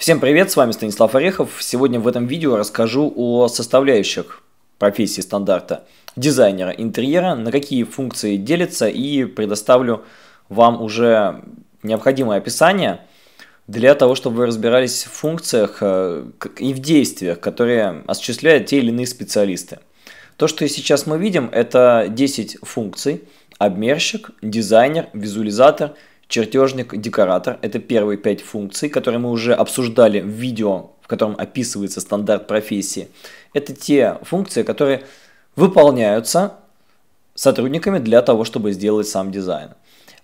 Всем привет, с вами Станислав Орехов. Сегодня в этом видео расскажу о составляющих профессии стандарта дизайнера интерьера, на какие функции делится и предоставлю вам уже необходимое описание для того, чтобы вы разбирались в функциях э, и в действиях, которые осуществляют те или иные специалисты. То, что сейчас мы видим, это 10 функций. Обмерщик, дизайнер, визуализатор – чертежник-декоратор. Это первые пять функций, которые мы уже обсуждали в видео, в котором описывается стандарт профессии. Это те функции, которые выполняются сотрудниками для того, чтобы сделать сам дизайн.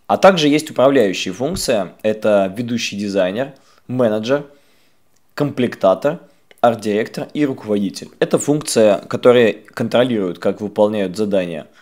А также есть управляющие функции. Это ведущий дизайнер, менеджер, комплектатор, арт-директор и руководитель. Это функции, которые контролируют, как выполняют задания –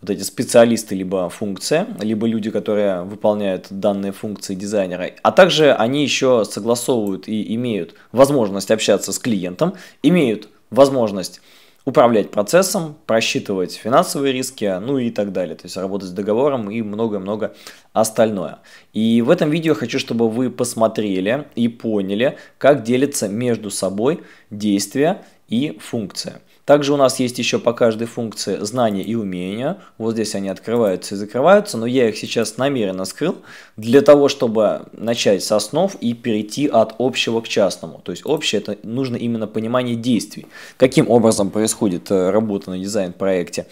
вот эти специалисты, либо функция, либо люди, которые выполняют данные функции дизайнера. А также они еще согласовывают и имеют возможность общаться с клиентом, имеют возможность управлять процессом, просчитывать финансовые риски, ну и так далее. То есть работать с договором и много-много остальное. И в этом видео хочу, чтобы вы посмотрели и поняли, как делятся между собой действия и функция. Также у нас есть еще по каждой функции знания и умения. Вот здесь они открываются и закрываются, но я их сейчас намеренно скрыл для того, чтобы начать с основ и перейти от общего к частному. То есть общее это нужно именно понимание действий. Каким образом происходит э, работа на дизайн-проекте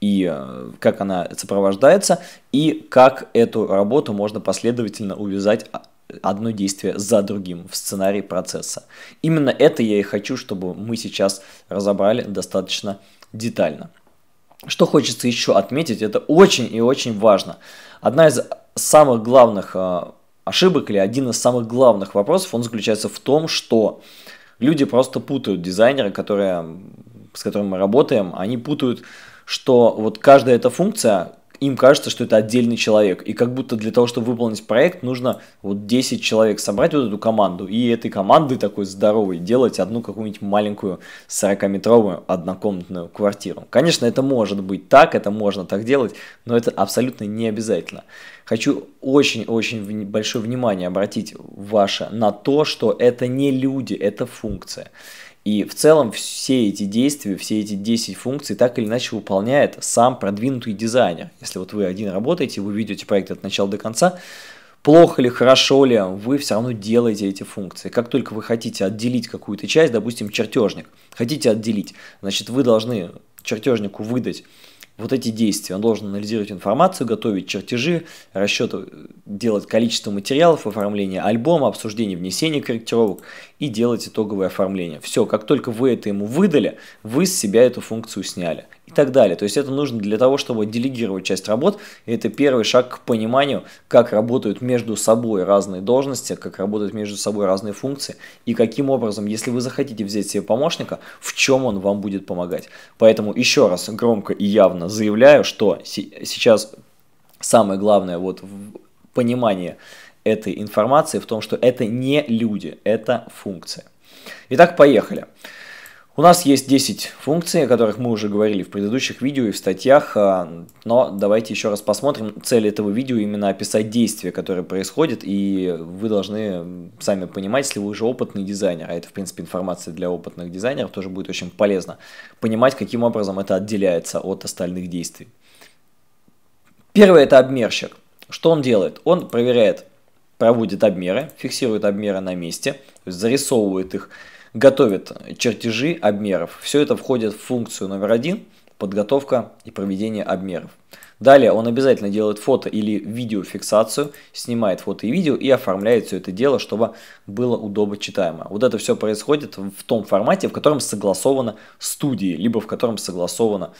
и э, как она сопровождается, и как эту работу можно последовательно увязать а, одно действие за другим в сценарии процесса. Именно это я и хочу, чтобы мы сейчас разобрали достаточно детально. Что хочется еще отметить, это очень и очень важно. Одна из самых главных а, ошибок или один из самых главных вопросов, он заключается в том, что люди просто путают дизайнера, которые, с которым мы работаем, они путают, что вот каждая эта функция, им кажется, что это отдельный человек. И как будто для того, чтобы выполнить проект, нужно вот 10 человек собрать вот эту команду. И этой команды такой здоровой делать одну какую-нибудь маленькую 40-метровую однокомнатную квартиру. Конечно, это может быть так, это можно так делать, но это абсолютно не обязательно. Хочу очень-очень большое внимание обратить ваше на то, что это не люди, это функция. И в целом все эти действия, все эти 10 функций так или иначе выполняет сам продвинутый дизайнер. Если вот вы один работаете, вы ведете проект от начала до конца, плохо ли, хорошо ли, вы все равно делаете эти функции. Как только вы хотите отделить какую-то часть, допустим, чертежник, хотите отделить, значит, вы должны чертежнику выдать вот эти действия. Он должен анализировать информацию, готовить чертежи, расчеты, делать количество материалов, оформление альбома, обсуждение внесения корректировок и делать итоговое оформление. Все, как только вы это ему выдали, вы с себя эту функцию сняли так далее. То есть это нужно для того, чтобы делегировать часть работ. Это первый шаг к пониманию, как работают между собой разные должности, как работают между собой разные функции и каким образом, если вы захотите взять себе помощника, в чем он вам будет помогать. Поэтому еще раз громко и явно заявляю, что сейчас самое главное вот понимание этой информации в том, что это не люди, это функция. Итак, поехали. Поехали. У нас есть 10 функций, о которых мы уже говорили в предыдущих видео и в статьях, а, но давайте еще раз посмотрим. Цель этого видео именно описать действия, которые происходят, и вы должны сами понимать, если вы уже опытный дизайнер, а это, в принципе, информация для опытных дизайнеров, тоже будет очень полезно понимать, каким образом это отделяется от остальных действий. Первое – это обмерщик. Что он делает? Он проверяет, проводит обмеры, фиксирует обмеры на месте, то есть зарисовывает их, готовит чертежи обмеров. Все это входит в функцию номер один – подготовка и проведение обмеров. Далее он обязательно делает фото или видеофиксацию, снимает фото и видео и оформляет все это дело, чтобы было удобно читаемо. Вот это все происходит в том формате, в котором согласовано студии, либо в котором согласовано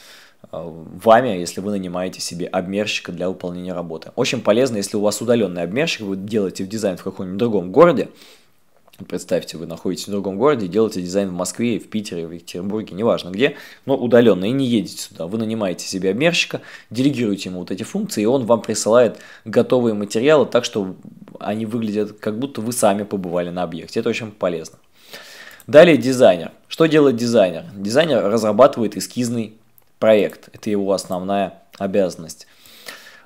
э, вами, если вы нанимаете себе обмерщика для выполнения работы. Очень полезно, если у вас удаленный обмерщик, вы делаете в дизайн в каком-нибудь другом городе, Представьте, вы находитесь в другом городе, делаете дизайн в Москве, в Питере, в Екатеринбурге, неважно где, но удаленно и не едете сюда. Вы нанимаете себе обмерщика, делегируете ему вот эти функции, и он вам присылает готовые материалы так, что они выглядят, как будто вы сами побывали на объекте. Это очень полезно. Далее дизайнер. Что делает дизайнер? Дизайнер разрабатывает эскизный проект. Это его основная обязанность.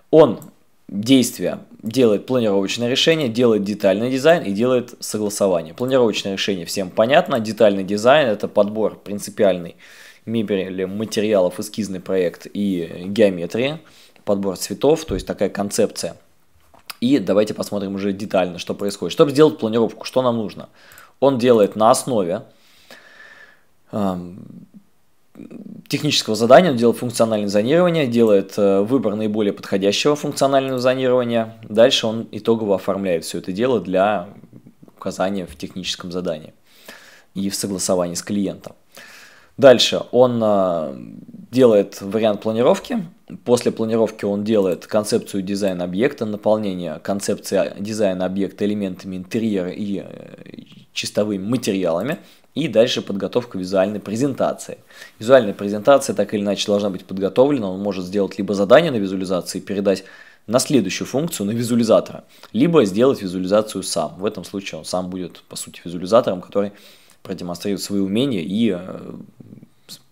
Он действия делает планировочное решение, делает детальный дизайн и делает согласование. Планировочное решение всем понятно, детальный дизайн – это подбор принципиальный мебели, материалов, эскизный проект и геометрия, подбор цветов, то есть такая концепция. И давайте посмотрим уже детально, что происходит. Чтобы сделать планировку, что нам нужно? Он делает на основе эм, технического задания, он делает функциональное зонирование, делает э, выбор наиболее подходящего функционального зонирования. Дальше он итогово оформляет все это дело для указания в техническом задании и в согласовании с клиентом. Дальше он э, делает вариант планировки. После планировки он делает концепцию дизайна объекта, наполнение концепции дизайна объекта элементами интерьера и э, чистовыми материалами. И дальше подготовка визуальной презентации. Визуальная презентация так или иначе должна быть подготовлена. Он может сделать либо задание на визуализации, передать на следующую функцию, на визуализатора, либо сделать визуализацию сам. В этом случае он сам будет, по сути, визуализатором, который продемонстрирует свои умения и, э,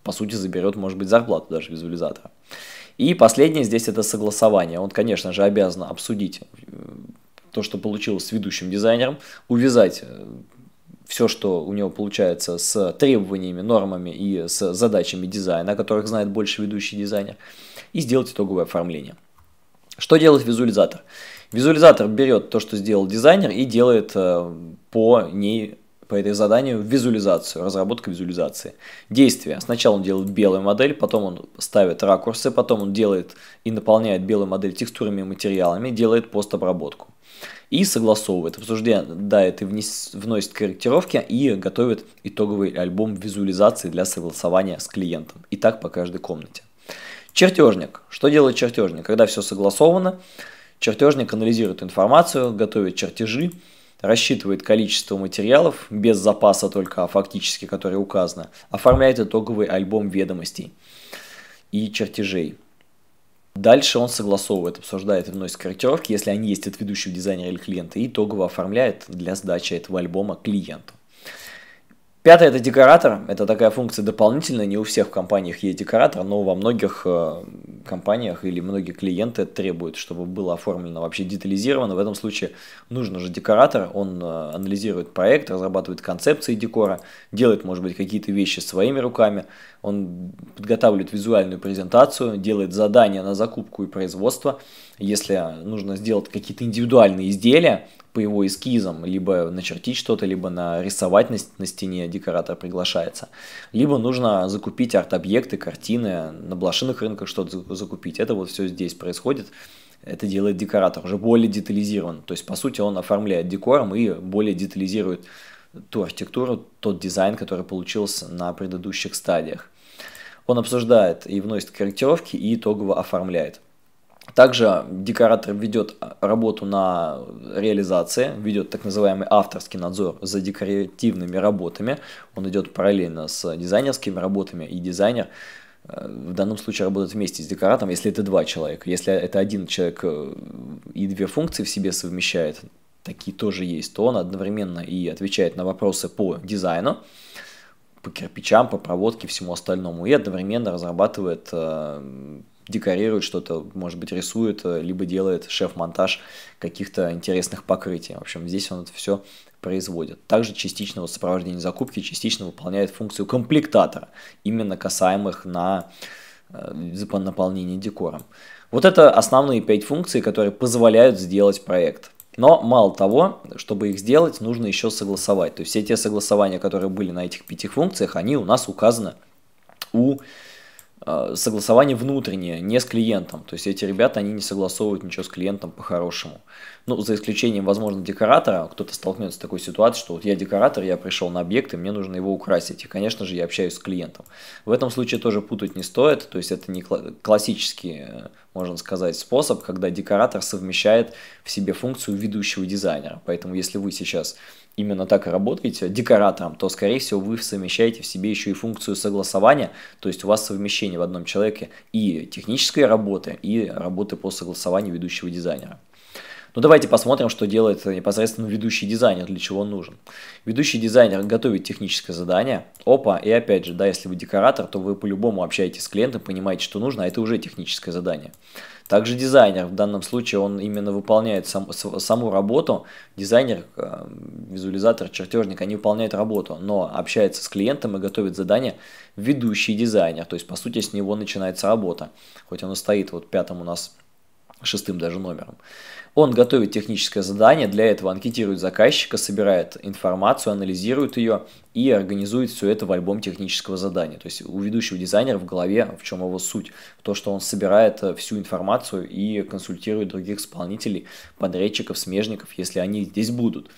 по сути, заберет, может быть, зарплату даже визуализатора. И последнее здесь это согласование. Он, конечно же, обязан обсудить э, то, что получилось с ведущим дизайнером, увязать э, все, что у него получается с требованиями, нормами и с задачами дизайна, о которых знает больше ведущий дизайнер, и сделать итоговое оформление. Что делает визуализатор? Визуализатор берет то, что сделал дизайнер, и делает э, по ней по этой заданию визуализацию, разработка визуализации. Действие. Сначала он делает белую модель, потом он ставит ракурсы, потом он делает и наполняет белую модель текстурами и материалами, делает постобработку. И согласовывает, обсуждает и внес, вносит корректировки и готовит итоговый альбом визуализации для согласования с клиентом. И так по каждой комнате. Чертежник. Что делает чертежник? Когда все согласовано, чертежник анализирует информацию, готовит чертежи, рассчитывает количество материалов, без запаса только, а фактически, которое указано, оформляет итоговый альбом ведомостей и чертежей. Дальше он согласовывает, обсуждает и вносит корректировки, если они есть от ведущего дизайнера или клиента, и итогово оформляет для сдачи этого альбома клиенту. Пятое – это декоратор. Это такая функция дополнительная. Не у всех компаниях есть декоратор, но во многих э, компаниях или многие клиенты требуют, чтобы было оформлено вообще детализировано. В этом случае нужен же декоратор. Он э, анализирует проект, разрабатывает концепции декора, делает, может быть, какие-то вещи своими руками. Он подготавливает визуальную презентацию, делает задания на закупку и производство. Если нужно сделать какие-то индивидуальные изделия, по его эскизам, либо начертить что-то, либо нарисовать на, на стене декоратор приглашается. Либо нужно закупить арт-объекты, картины, на блошиных рынках что-то закупить. Это вот все здесь происходит. Это делает декоратор, уже более детализирован. То есть, по сути, он оформляет декором и более детализирует ту архитектуру, тот дизайн, который получился на предыдущих стадиях. Он обсуждает и вносит корректировки и итогово оформляет. Также декоратор ведет работу на реализации, ведет так называемый авторский надзор за декоративными работами. Он идет параллельно с дизайнерскими работами, и дизайнер э, в данном случае работает вместе с декоратором, если это два человека. Если это один человек э, и две функции в себе совмещает, такие тоже есть, то он одновременно и отвечает на вопросы по дизайну, по кирпичам, по проводке, всему остальному, и одновременно разрабатывает э, декорирует что-то, может быть, рисует, э, либо делает шеф-монтаж каких-то интересных покрытий. В общем, здесь он это все производит. Также частично вот сопровождение закупки частично выполняет функцию комплектатора, именно касаемых на э, наполнение декором. Вот это основные пять функций, которые позволяют сделать проект. Но мало того, чтобы их сделать, нужно еще согласовать. То есть все те согласования, которые были на этих пяти функциях, они у нас указаны у Э, согласование внутреннее, не с клиентом. То есть эти ребята, они не согласовывают ничего с клиентом по-хорошему. Ну, за исключением, возможно, декоратора, кто-то столкнется с такой ситуацией, что вот я декоратор, я пришел на объект, и мне нужно его украсить. И, конечно же, я общаюсь с клиентом. В этом случае тоже путать не стоит, то есть это не классический, э, можно сказать, способ, когда декоратор совмещает в себе функцию ведущего дизайнера. Поэтому если вы сейчас именно так и работаете декоратором, то, скорее всего, вы совмещаете в себе еще и функцию согласования, то есть у вас совмещение в одном человеке и технической работы, и работы по согласованию ведущего дизайнера. Но ну, давайте посмотрим, что делает непосредственно ведущий дизайнер, для чего он нужен. Ведущий дизайнер готовит техническое задание. Опа, и опять же, да, если вы декоратор, то вы по-любому общаетесь с клиентом, понимаете, что нужно, а это уже техническое задание. Также дизайнер, в данном случае он именно выполняет сам, саму работу, дизайнер, э, визуализатор, чертежник, они выполняют работу, но общается с клиентом и готовит задание ведущий дизайнер, то есть по сути с него начинается работа, хоть он стоит вот пятым у нас, шестым даже номером. Он готовит техническое задание, для этого анкетирует заказчика, собирает информацию, анализирует ее и организует все это в альбом технического задания. То есть у ведущего дизайнера в голове, в чем его суть, то, что он собирает э, всю информацию и консультирует других исполнителей, подрядчиков, смежников, если они здесь будут.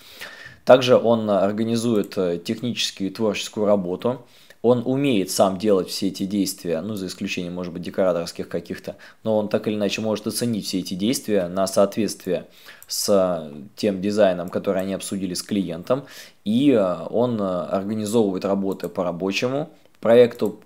Также он организует э, техническую и творческую работу, он умеет сам делать все эти действия, ну, за исключением, может быть, декораторских каких-то, но он так или иначе может оценить все эти действия на соответствие с э, тем дизайном, который они обсудили с клиентом, и э, он э, организовывает работы по рабочему проекту,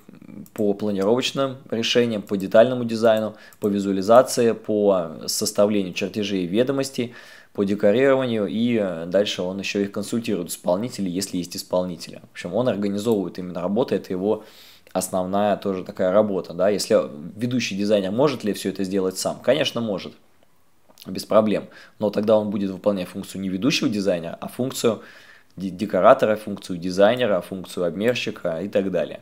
по планировочным решениям, по детальному дизайну, по визуализации, по составлению чертежей и ведомостей, по декорированию, и э, дальше он еще их консультирует исполнители если есть исполнители. В общем, он организовывает именно работу, это его основная тоже такая работа, да, если ведущий дизайнер может ли все это сделать сам, конечно может, без проблем, но тогда он будет выполнять функцию не ведущего дизайнера, а функцию декоратора функцию дизайнера, функцию обмерщика и так далее.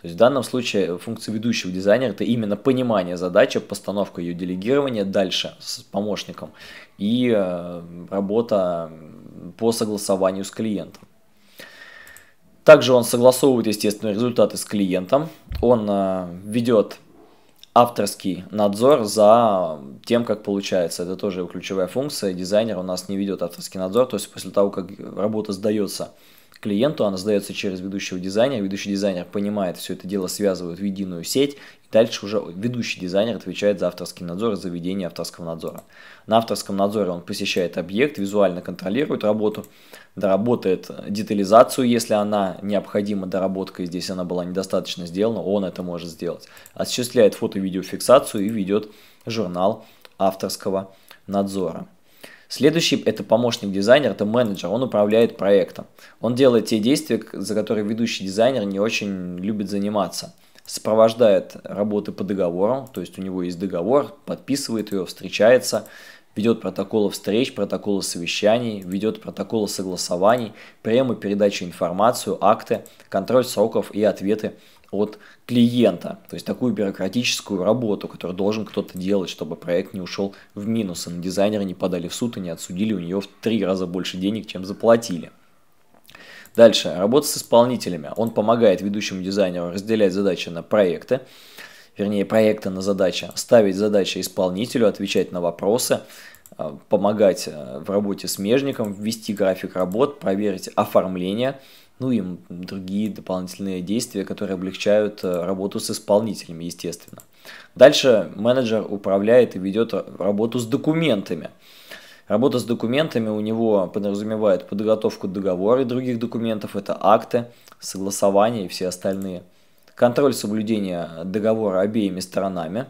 То есть в данном случае функция ведущего дизайнера это именно понимание задачи, постановка ее делегирования дальше с помощником и э, работа по согласованию с клиентом. Также он согласовывает, естественно, результаты с клиентом, он э, ведет авторский надзор за тем, как получается. Это тоже ключевая функция. Дизайнер у нас не ведет авторский надзор, то есть после того, как работа сдается клиенту, она сдается через ведущего дизайнера, ведущий дизайнер понимает, все это дело связывают в единую сеть, и дальше уже ведущий дизайнер отвечает за авторский надзор, за ведение авторского надзора. На авторском надзоре он посещает объект, визуально контролирует работу, доработает детализацию, если она необходима, доработка, и здесь она была недостаточно сделана, он это может сделать. Осуществляет фото-видеофиксацию и ведет журнал авторского надзора. Следующий – это помощник дизайнера, это менеджер, он управляет проектом. Он делает те действия, за которые ведущий дизайнер не очень любит заниматься сопровождает работы по договорам, то есть у него есть договор, подписывает ее, встречается, ведет протоколы встреч, протоколы совещаний, ведет протоколы согласований, приема и передачи информацию, акты, контроль сроков и ответы от клиента. То есть такую бюрократическую работу, которую должен кто-то делать, чтобы проект не ушел в минус, и а на дизайнера не подали в суд и не отсудили у нее в три раза больше денег, чем заплатили. Дальше. Работа с исполнителями. Он помогает ведущему дизайнеру разделять задачи на проекты, вернее проекты на задачи, ставить задачи исполнителю, отвечать на вопросы, э, помогать э, в работе смежникам, ввести график работ, проверить оформление, ну и другие дополнительные действия, которые облегчают э, работу с исполнителями, естественно. Дальше менеджер управляет и ведет работу с документами. Работа с документами у него подразумевает подготовку договора и других документов, это акты, согласования и все остальные. Контроль соблюдения договора обеими сторонами.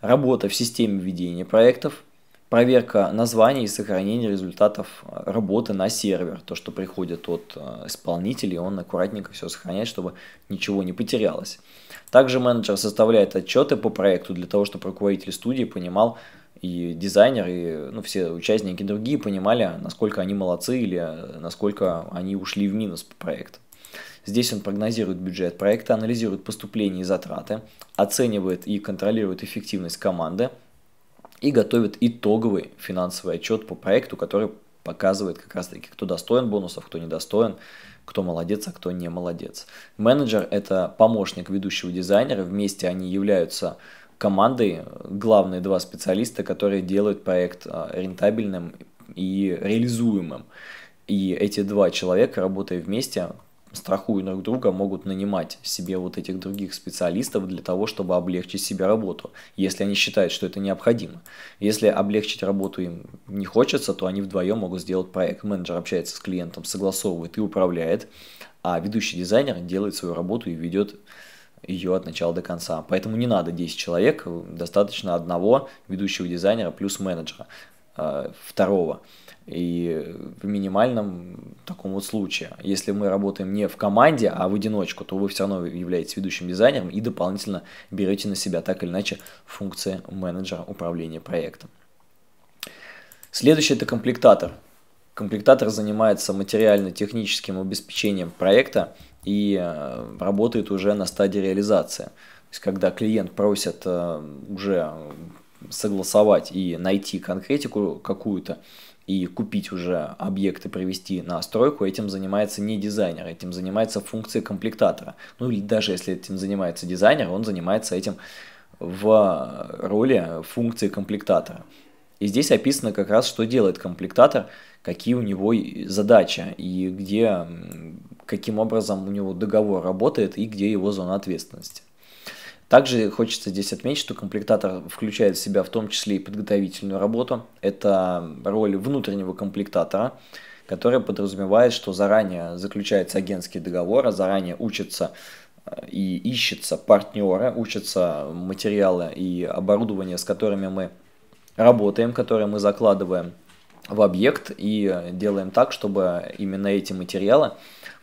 Работа в системе ведения проектов – проверка названий и сохранение результатов работы на сервер. То, что приходит от э, исполнителей, он аккуратненько все сохраняет, чтобы ничего не потерялось. Также менеджер составляет отчеты по проекту для того, чтобы руководитель студии понимал, и дизайнер, и ну, все участники другие понимали, насколько они молодцы или э, насколько они ушли в минус по проекту. Здесь он прогнозирует бюджет проекта, анализирует поступления и затраты, оценивает и контролирует эффективность команды – и готовит итоговый финансовый отчет по проекту, который показывает как раз-таки, кто достоин бонусов, кто недостоин, кто молодец, а кто не молодец. Менеджер – это помощник ведущего дизайнера, вместе они являются командой, главные два специалиста, которые делают проект а, рентабельным и реализуемым. И эти два человека, работая вместе, страхуя друг друга, могут нанимать себе вот этих других специалистов для того, чтобы облегчить себе работу, если они считают, что это необходимо. Если облегчить работу им не хочется, то они вдвоем могут сделать проект. Менеджер общается с клиентом, согласовывает и управляет, а ведущий дизайнер делает свою работу и ведет ее от начала до конца. Поэтому не надо 10 человек, достаточно одного ведущего дизайнера плюс менеджера э, второго. И в минимальном таком вот случае, если мы работаем не в команде, а в одиночку, то вы все равно являетесь ведущим дизайнером и дополнительно берете на себя так или иначе функции менеджера управления проектом. Следующий это комплектатор. Комплектатор занимается материально-техническим обеспечением проекта и э, работает уже на стадии реализации. То есть, когда клиент просит э, уже согласовать и найти конкретику какую-то, и купить уже объекты привести на стройку, этим занимается не дизайнер, этим занимается функция комплектатора. Ну или даже если этим занимается дизайнер, он занимается этим в роли функции комплектатора. И здесь описано как раз, что делает комплектатор, какие у него задачи и где, каким образом у него договор работает и где его зона ответственности. Также хочется здесь отметить, что комплектатор включает в себя в том числе и подготовительную работу. Это роль внутреннего комплектатора, которая подразумевает, что заранее заключается агентский договор, а заранее учится э, и ищется партнеры, учатся материалы и оборудование, с которыми мы работаем, которые мы закладываем в объект и э, делаем так, чтобы именно эти материалы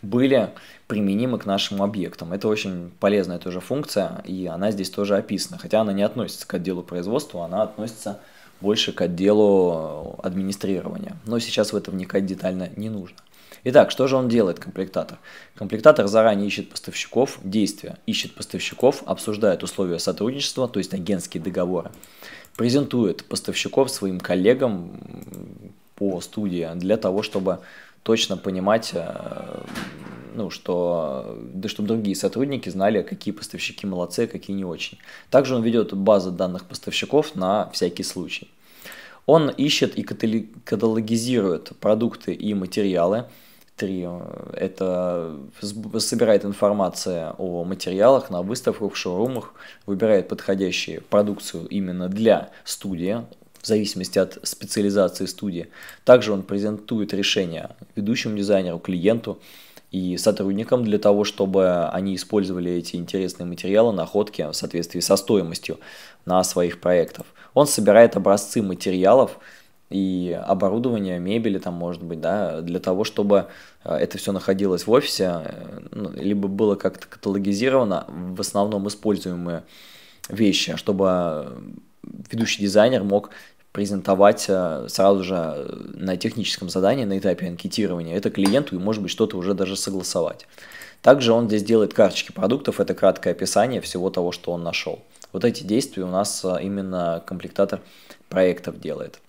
были применимы к нашим объектам. Это очень полезная тоже функция, и она здесь тоже описана. Хотя она не относится к отделу производства, она относится больше к отделу администрирования. Но сейчас в это вникать детально не нужно. Итак, что же он делает, комплектатор? Комплектатор заранее ищет поставщиков, действия, ищет поставщиков, обсуждает условия сотрудничества, то есть агентские договоры, презентует поставщиков своим коллегам по студии для того, чтобы точно понимать, э, ну, что, да, чтобы другие сотрудники знали, какие поставщики молодцы, а какие не очень. Также он ведет базу данных поставщиков на всякий случай. Он ищет и каталогизирует продукты и материалы. Три. Э, это собирает информацию о материалах на выставках, шоурумах, выбирает подходящую продукцию именно для студии, в зависимости от специализации студии. Также он презентует решения ведущему дизайнеру, клиенту и сотрудникам для того, чтобы они использовали эти интересные материалы, находки в соответствии со стоимостью на своих проектов. Он собирает образцы материалов и оборудования, мебели там может быть, да, для того, чтобы э, это все находилось в офисе, э, ну, либо было как-то каталогизировано, в основном используемые вещи, чтобы э, ведущий дизайнер мог презентовать э, сразу же э, на техническом задании, на этапе анкетирования. Это клиенту и, может быть, что-то уже даже согласовать. Также он здесь делает карточки продуктов, это краткое описание всего того, что он нашел. Вот эти действия у нас э, именно комплектатор проектов делает.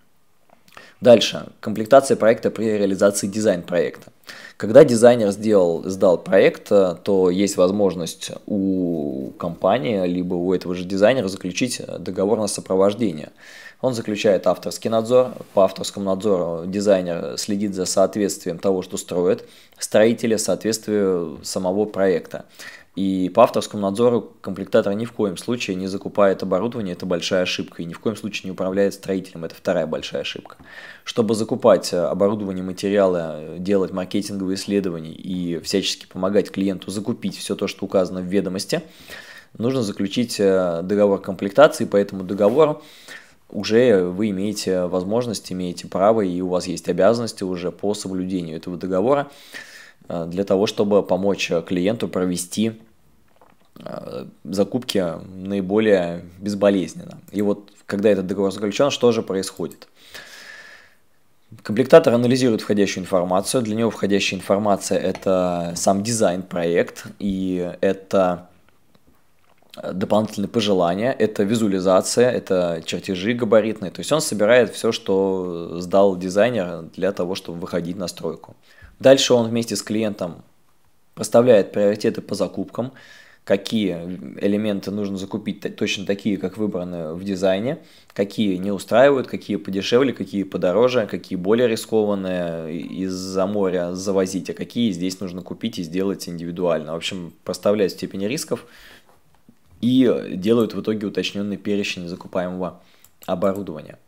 Дальше. Комплектация проекта при реализации дизайн-проекта. Когда дизайнер сделал, сдал проект, то есть возможность у компании, либо у этого же дизайнера заключить договор на сопровождение. Он заключает авторский надзор. По авторскому надзору дизайнер следит за соответствием того, что строит, строителя соответствию самого проекта. И по авторскому надзору комплектатор ни в коем случае не закупает оборудование, это большая ошибка, и ни в коем случае не управляет строителем, это вторая большая ошибка. Чтобы закупать э, оборудование, материалы, делать маркетинговые исследования и всячески помогать клиенту закупить все то, что указано в ведомости, нужно заключить э, договор комплектации, по этому договору уже э, вы имеете э, возможность, имеете право и у вас есть обязанности уже по соблюдению этого договора э, для того, чтобы помочь клиенту провести закупки наиболее безболезненно. И вот когда этот договор заключен, что же происходит? Комплектатор анализирует входящую информацию. Для него входящая информация – это сам дизайн проект, и это дополнительные пожелания, это визуализация, это чертежи габаритные, то есть он собирает все, что сдал дизайнер для того, чтобы выходить на стройку. Дальше он вместе с клиентом проставляет приоритеты по закупкам, какие элементы нужно закупить точно такие, как выбраны в дизайне, какие не устраивают, какие подешевле, какие подороже, какие более рискованные из-за моря завозить, а какие здесь нужно купить и сделать индивидуально. В общем, проставлять степени рисков, и делают в итоге уточненный перечень закупаемого оборудования.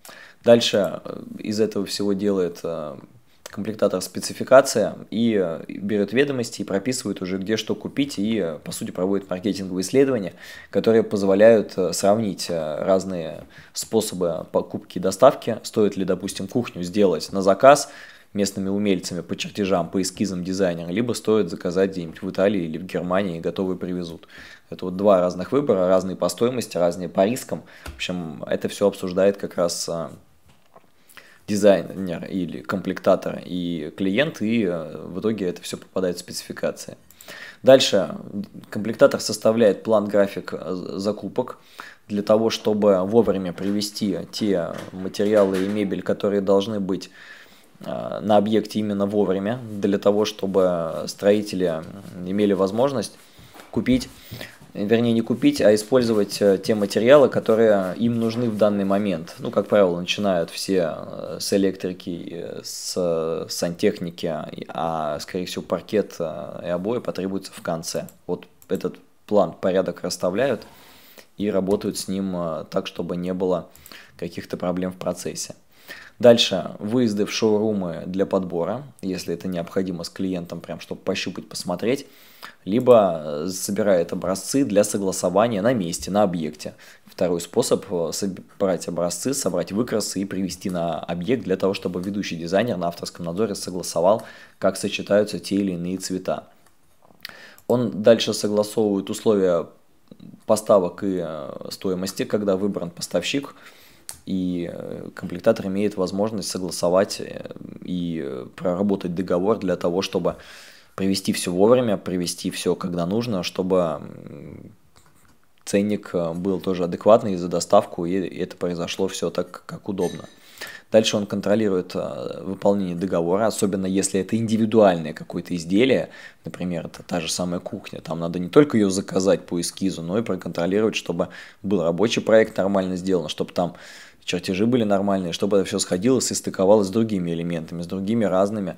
Дальше э, из этого всего делает э, комплектатор спецификация и э, берет ведомости и прописывает уже где что купить и по сути проводит маркетинговые исследования, которые позволяют сравнить разные способы покупки и доставки, стоит ли, допустим, кухню сделать на заказ, местными умельцами по чертежам, по эскизам дизайнера, либо стоит заказать где-нибудь в Италии или в Германии, и готовые привезут. Это вот два разных выбора, разные по стоимости, разные по рискам. В общем, это все обсуждает как раз а, дизайнер или комплектатор и клиент, и а, в итоге это все попадает в спецификации. Дальше комплектатор составляет план-график а, закупок для того, чтобы вовремя привести те материалы и мебель, которые должны быть Э, на объекте именно вовремя, для того, чтобы строители имели возможность купить, вернее не купить, а использовать э, те материалы, которые им нужны в данный момент. Ну, как правило, начинают все э, с электрики, с сантехники, а, скорее всего, паркет и обои потребуются в конце. Вот этот план, порядок расставляют и работают с ним так, чтобы не было каких-то проблем в процессе. Дальше выезды в шоурумы для подбора, если это необходимо с клиентом, прям чтобы пощупать, посмотреть. Либо э, собирает образцы для согласования на месте, на объекте. Второй способ э, – собрать образцы, собрать выкрасы и привести на объект для того, чтобы ведущий дизайнер на авторском надзоре согласовал, как сочетаются те или иные цвета. Он дальше согласовывает условия поставок и э, стоимости, когда выбран поставщик – и э, комплектатор имеет возможность согласовать э, и проработать договор для того, чтобы привести все вовремя, привести все, когда нужно, чтобы ценник э, был тоже адекватный за доставку, и это произошло все так, как удобно. Дальше он контролирует э, выполнение договора, особенно если это индивидуальное какое-то изделие, например, это та же самая кухня. Там надо не только ее заказать по эскизу, но и проконтролировать, чтобы был рабочий проект нормально сделан, чтобы там чертежи были нормальные, чтобы это все сходилось и стыковалось с другими элементами, с другими разными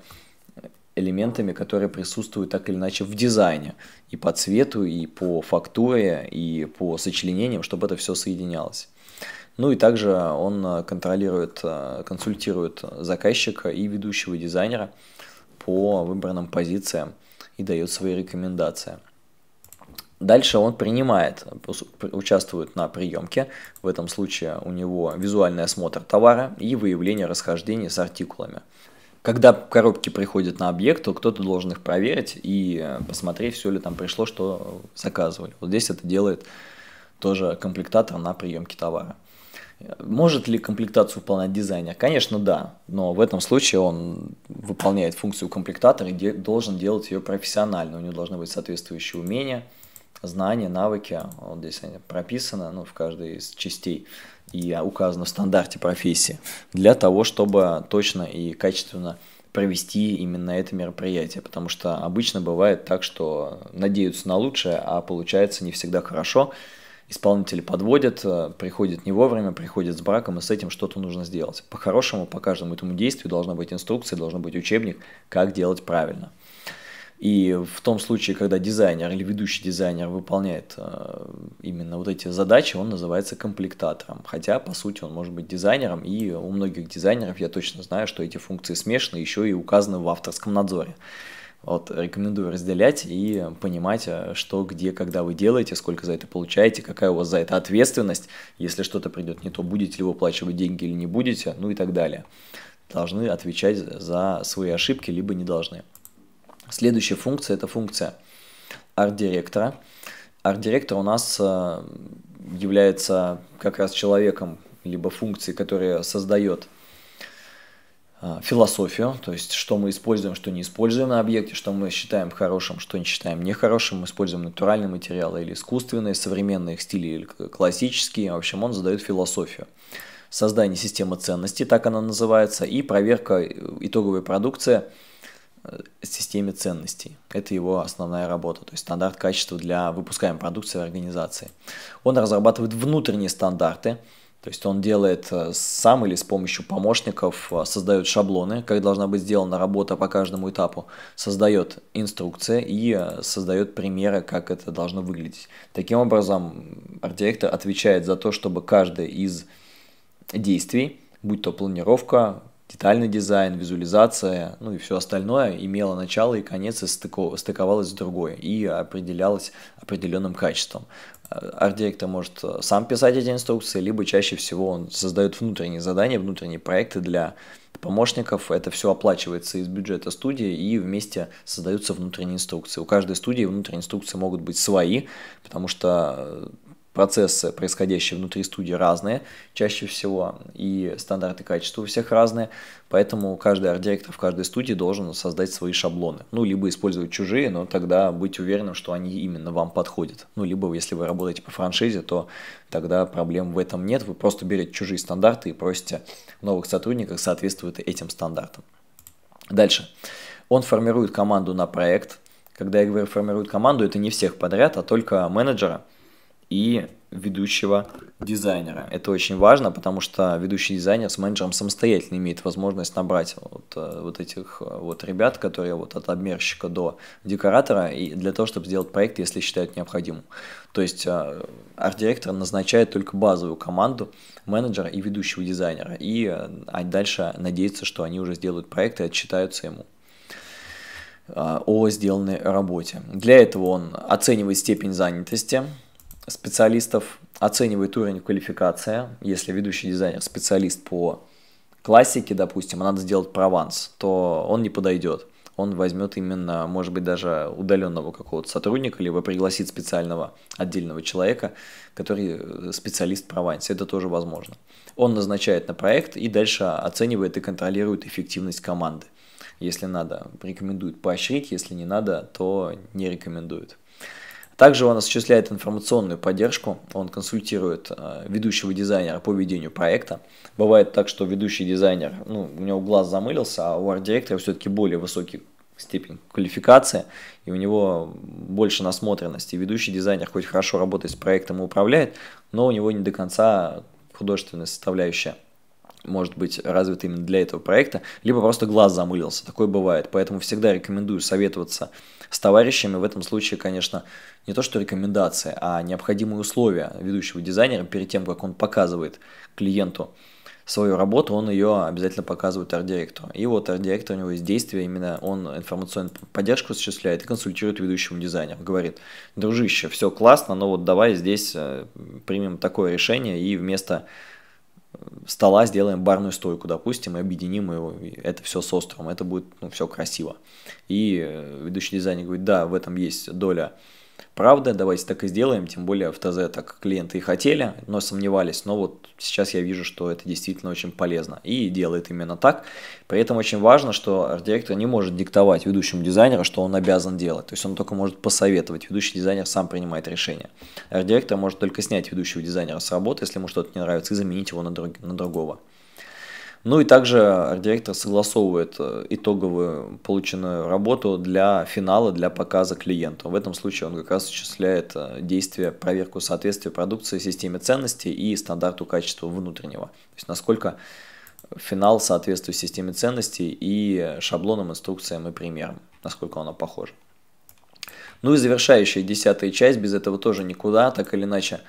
э, элементами, которые присутствуют так или иначе в дизайне, и по цвету, и по фактуре, и по сочленениям, чтобы это все соединялось. Ну и также он э, контролирует, э, консультирует заказчика и ведущего дизайнера по выбранным позициям и дает свои рекомендации. Дальше он принимает, участвует на приемке. В этом случае у него визуальный осмотр товара и выявление расхождений с артикулами. Когда коробки приходят на объект, то кто-то должен их проверить и э, посмотреть, все ли там пришло, что заказывали. Вот здесь это делает тоже комплектатор на приемке товара. Может ли комплектацию выполнять дизайнер? Конечно, да, но в этом случае он выполняет функцию комплектатора и де- должен делать ее профессионально. У него должны быть соответствующие умения, знания, навыки. Вот здесь они прописаны ну, в каждой из частей и указано в стандарте профессии для того, чтобы точно и качественно провести именно это мероприятие, потому что обычно бывает так, что надеются на лучшее, а получается не всегда хорошо, исполнители подводят, э, приходят не вовремя, приходят с браком, и с этим что-то нужно сделать. По-хорошему, по каждому этому действию должна быть инструкция, должен быть учебник, как делать правильно. И в том случае, когда дизайнер или ведущий дизайнер выполняет э, именно вот эти задачи, он называется комплектатором. Хотя, по сути, он может быть дизайнером, и у многих дизайнеров я точно знаю, что эти функции смешаны, еще и указаны в авторском надзоре. Вот, э, рекомендую разделять и понимать, э, что, где, когда вы делаете, сколько за это получаете, какая у вас за это ответственность, если что-то придет не то, будете ли вы выплачивать деньги или не будете, ну и так далее. Должны отвечать за свои ошибки, либо не должны. Следующая функция – это функция арт-директора. Арт-директор у нас э, является как раз человеком, либо функцией, которая создает Э, философию, то есть что мы используем, что не используем на объекте, что мы считаем хорошим, что не считаем нехорошим, мы используем натуральные материалы или искусственные, современные стили или классические. В общем, он задает философию. Создание системы ценностей, так она называется, и проверка э, итоговой продукции э, системе ценностей. Это его основная работа, то есть стандарт качества для выпускаемой продукции организации. Он разрабатывает внутренние стандарты, то есть он делает э, сам или с помощью помощников, э, создает шаблоны, как должна быть сделана работа по каждому этапу, создает инструкции и э, создает примеры, как это должно выглядеть. Таким образом, арт-директор отвечает за то, чтобы каждое из действий, будь то планировка, детальный дизайн, визуализация, ну и все остальное имело начало и конец и стыковалось с другой и определялось определенным качеством. А, арт может э, сам писать эти инструкции, либо чаще всего он создает внутренние задания, внутренние проекты для помощников. Это все оплачивается из бюджета студии и вместе создаются внутренние инструкции. У каждой студии внутренние инструкции могут быть свои, потому что э, процессы, происходящие внутри студии, разные чаще всего, и стандарты качества у всех разные, поэтому каждый арт-директор в каждой студии должен создать свои шаблоны. Ну, либо использовать чужие, но тогда быть уверенным, что они именно вам подходят. Ну, либо если вы работаете по франшизе, то тогда проблем в этом нет, вы просто берете чужие стандарты и просите новых сотрудников соответствовать этим стандартам. Дальше. Он формирует команду на проект. Когда я говорю формирует команду, это не всех подряд, а только менеджера – и ведущего дизайнера. Это очень важно, потому что ведущий дизайнер с менеджером самостоятельно имеет возможность набрать вот, э, вот этих э, вот ребят, которые вот от обмерщика до декоратора, и для того, чтобы сделать проект, если считают необходимым. То есть э, арт-директор назначает только базовую команду менеджера и ведущего дизайнера, и а дальше надеется, что они уже сделают проект и отчитаются ему о сделанной работе. Для этого он оценивает степень занятости, специалистов оценивает уровень квалификации. Если ведущий дизайнер специалист по классике, допустим, а надо сделать прованс, то он не подойдет. Он возьмет именно, может быть, даже удаленного какого-то сотрудника, либо пригласит специального отдельного человека, который э, специалист Прованс, Это тоже возможно. Он назначает на проект и дальше оценивает и контролирует эффективность команды. Если надо, рекомендует поощрить, если не надо, то не рекомендует. Также он осуществляет информационную поддержку, он консультирует э, ведущего дизайнера по ведению проекта. Бывает так, что ведущий дизайнер, ну, у него глаз замылился, а у арт-директора все-таки более высокий степень квалификации, и у него больше насмотренности. ведущий дизайнер хоть хорошо работает с проектом и управляет, но у него не до конца художественная составляющая – может быть развит именно для этого проекта, либо просто глаз замылился, такое бывает. Поэтому всегда рекомендую советоваться с товарищами. В этом случае, конечно, не то что рекомендации, а необходимые условия ведущего дизайнера перед тем, как он показывает клиенту свою работу, он ее обязательно показывает арт-директору. И вот арт-директор, у него есть действие, именно он информационную поддержку осуществляет и консультирует ведущему дизайнеру. Говорит, дружище, все классно, но вот давай здесь э, примем такое решение и вместо стола сделаем барную стойку, допустим, и объединим его, и это все с островом, это будет ну, все красиво. И э, ведущий дизайнер говорит, да, в этом есть доля правда, давайте так и сделаем, тем более в ТЗ так клиенты и хотели, но сомневались, но вот сейчас я вижу, что это действительно очень полезно и делает именно так. При этом очень важно, что арт-директор не может диктовать ведущему дизайнеру, что он обязан делать, то есть он только может посоветовать, ведущий дизайнер сам принимает решение. Арт-директор может только снять ведущего дизайнера с работы, если ему что-то не нравится, и заменить его на, друг, на другого. Ну и также арт-директор согласовывает э, итоговую полученную работу для финала, для показа клиенту. В этом случае он как раз осуществляет э, действие, проверку соответствия продукции системе ценностей и стандарту качества внутреннего. То есть насколько финал соответствует системе ценностей и шаблонам, инструкциям и примерам, насколько она похожа. Ну и завершающая десятая часть, без этого тоже никуда, так или иначе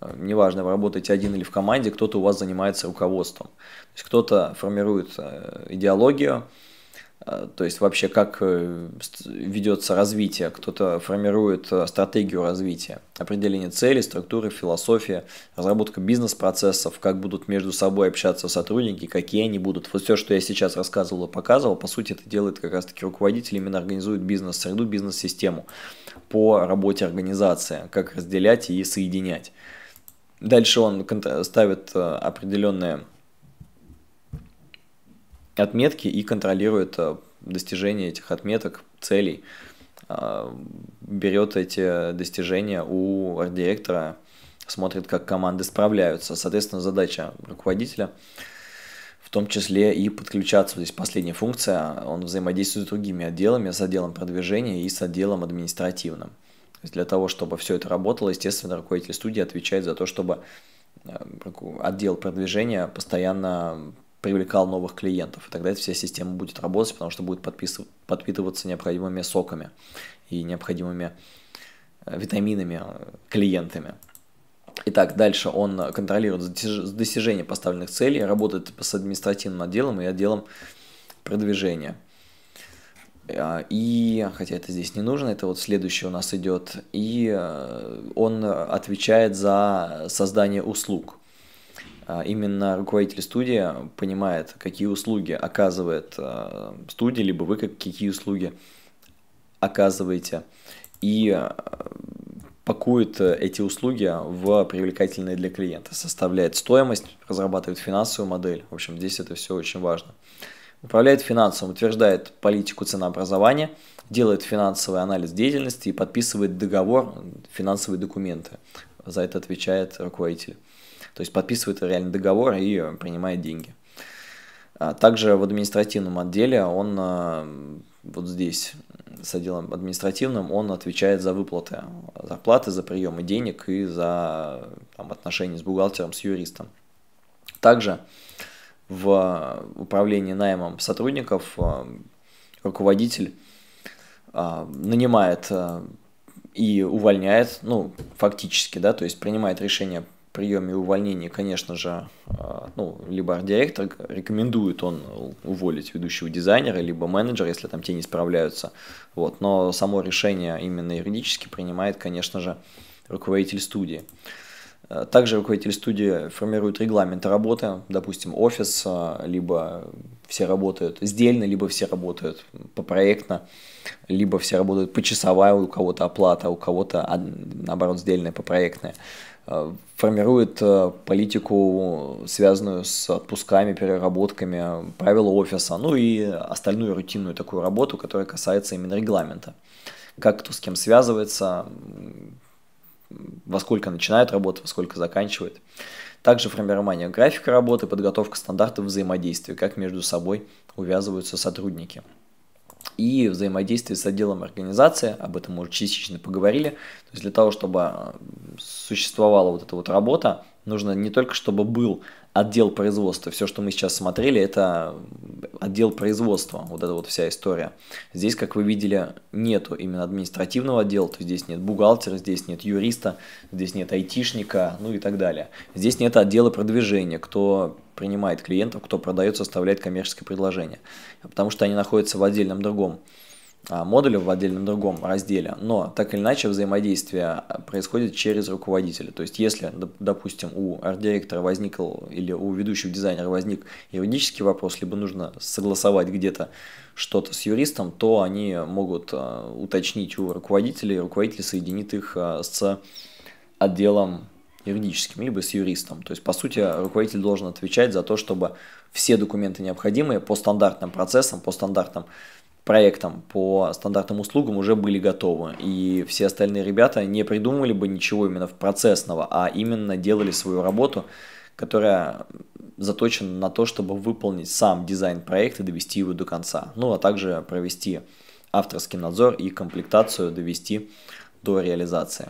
Э, неважно, вы работаете один или в команде, кто-то у вас занимается руководством. То есть кто-то формирует э, идеологию, э, то есть вообще как ведется развитие, кто-то формирует стратегию развития, определение целей, структуры, философия, разработка бизнес-процессов, как будут между собой общаться сотрудники, какие они будут. Вот все, что я сейчас рассказывал и показывал, по сути это делает как раз таки руководитель, именно организует бизнес-среду, бизнес-систему по работе организации, как разделять и соединять. Дальше он ставит э, определенные отметки и контролирует э, достижение этих отметок, целей. Э, берет эти достижения у арт-директора, смотрит, как команды справляются. Соответственно, задача руководителя в том числе и подключаться. Вот здесь последняя функция, он взаимодействует с другими отделами, с отделом продвижения и с отделом административным. То есть для того, чтобы все это работало, естественно, руководитель студии отвечает за то, чтобы э, отдел продвижения постоянно привлекал новых клиентов. И тогда эта вся система будет работать, потому что будет подписыв... подпитываться необходимыми соками и необходимыми э, витаминами э, клиентами. Итак, дальше он контролирует достижение поставленных целей, работает с административным отделом и отделом продвижения – а, и, хотя это здесь не нужно, это вот следующий у нас идет. И э, он отвечает за создание услуг. А, именно руководитель студии понимает, какие услуги оказывает э, студия, либо вы какие услуги оказываете. И э, пакует эти услуги в привлекательные для клиента, составляет стоимость, разрабатывает финансовую модель. В общем, здесь это все очень важно управляет финансом, утверждает политику ценообразования, делает финансовый анализ деятельности и подписывает договор, финансовые документы. За это отвечает руководитель. То есть подписывает реально договор и э, принимает деньги. А также в административном отделе он э, вот здесь с отделом административным, он отвечает за выплаты, зарплаты, за приемы денег и за там, отношения с бухгалтером, с юристом. Также в э, управлении наймом сотрудников э, руководитель э, нанимает и увольняет, ну, фактически, да, то есть принимает решение приеме и увольнении, конечно же, ну, либо арт-директор рекомендует он уволить ведущего дизайнера, либо менеджера, если там те не справляются. Вот. Но само решение именно юридически принимает, конечно же, руководитель студии. Также руководитель студии формирует регламент работы, допустим, офис, а, либо все работают сдельно, либо все работают попроектно, либо все работают почасовая, у кого-то оплата, у кого-то, наоборот, сдельная попроектная. Формирует а, политику, связанную с отпусками, переработками, правила офиса, ну и остальную рутинную такую работу, которая касается именно регламента. Как кто с кем связывается, во сколько начинают работать, во сколько заканчивают. Также формирование графика работы, подготовка стандартов взаимодействия, как между собой увязываются сотрудники. И взаимодействие с отделом организации, об этом мы уже частично поговорили. То есть для того, чтобы а, существовала вот эта вот работа, Нужно не только, чтобы был отдел производства. Все, что мы сейчас смотрели, это отдел производства, вот эта вот вся история. Здесь, как вы видели, нету именно административного отдела, то есть здесь нет бухгалтера, здесь нет юриста, здесь нет айтишника, ну и так далее. Здесь нет отдела продвижения, кто принимает клиентов, кто продает, составляет коммерческое предложение, потому что они находятся в отдельном другом а, модуля в отдельном другом разделе, но так или иначе взаимодействие происходит через руководителя. То есть если, допустим, у арт-директора возник или у ведущего дизайнера возник юридический вопрос, либо нужно согласовать где-то что-то с юристом, то они могут а, уточнить у руководителя, и руководитель соединит их а, с отделом юридическим, либо с юристом. То есть, по сути, руководитель должен отвечать за то, чтобы все документы необходимые по стандартным процессам, по стандартным проектам по стандартным услугам уже были готовы. И все остальные ребята не придумывали бы ничего именно в процессного, а именно делали свою работу, которая заточена на то, чтобы выполнить сам дизайн проекта и довести его до конца. Ну, а также провести авторский надзор и комплектацию довести до реализации.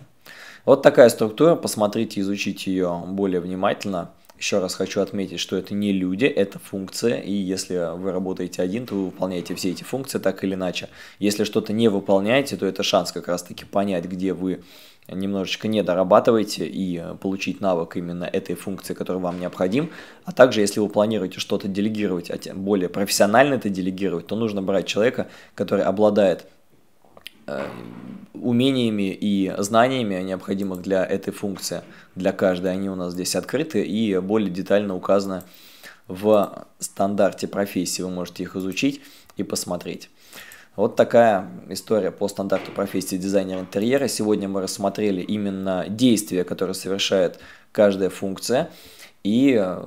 Вот такая структура, посмотрите, изучите ее более внимательно – еще раз хочу отметить, что это не люди, это функция, и если вы работаете один, то вы выполняете все эти функции так или иначе. Если что-то не выполняете, то это шанс как раз-таки понять, где вы немножечко не дорабатываете и получить навык именно этой функции, который вам необходим. А также, если вы планируете что-то делегировать, а тем более профессионально это делегировать, то нужно брать человека, который обладает э, умениями и знаниями, а, необходимых для этой функции, для каждой, они у нас здесь открыты и более детально указаны в стандарте профессии. Вы можете их изучить и посмотреть. Вот такая история по стандарту профессии дизайнера интерьера. Сегодня мы рассмотрели именно действия, которые совершает каждая функция. И э,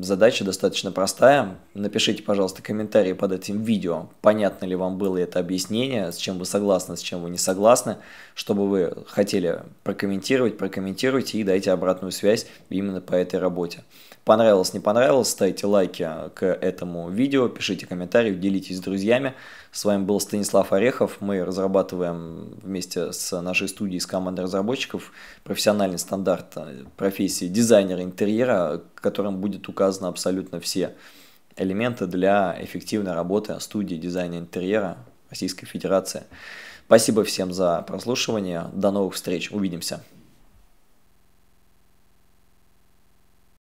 задача достаточно простая. Напишите, пожалуйста, комментарии под этим видео, понятно ли вам было это объяснение, с чем вы согласны, с чем вы не согласны, чтобы вы хотели прокомментировать, прокомментируйте и дайте обратную связь именно по этой работе. Понравилось, не понравилось, ставьте лайки к этому видео, пишите комментарии, делитесь с друзьями. С вами был Станислав Орехов. Мы разрабатываем вместе с нашей студией, с командой разработчиков профессиональный стандарт э, профессии дизайнера интерьера, которым будет указано абсолютно все элементы для эффективной работы студии дизайна интерьера Российской Федерации. Спасибо всем за прослушивание. До новых встреч. Увидимся.